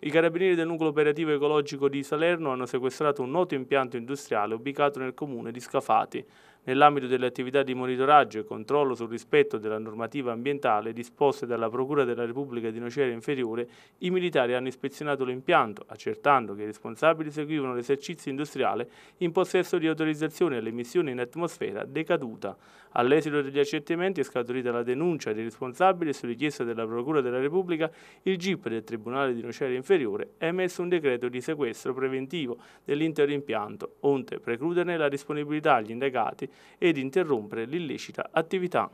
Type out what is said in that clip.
I carabinieri del nucleo operativo ecologico di Salerno hanno sequestrato un noto impianto industriale ubicato nel comune di Scafati nell'ambito delle attività di monitoraggio e controllo sul rispetto della normativa ambientale disposte dalla Procura della Repubblica di Nocera Inferiore, i militari hanno ispezionato l'impianto, accertando che i responsabili seguivano l'esercizio industriale in possesso di autorizzazione alle emissioni in atmosfera decaduta. All'esito degli accertamenti è scaturita la denuncia dei responsabili e su richiesta della Procura della Repubblica il GIP del Tribunale di Nocera Inferiore ha emesso un decreto di sequestro preventivo dell'intero impianto, onde precluderne la disponibilità agli indagati ed interrompere l'illecita attività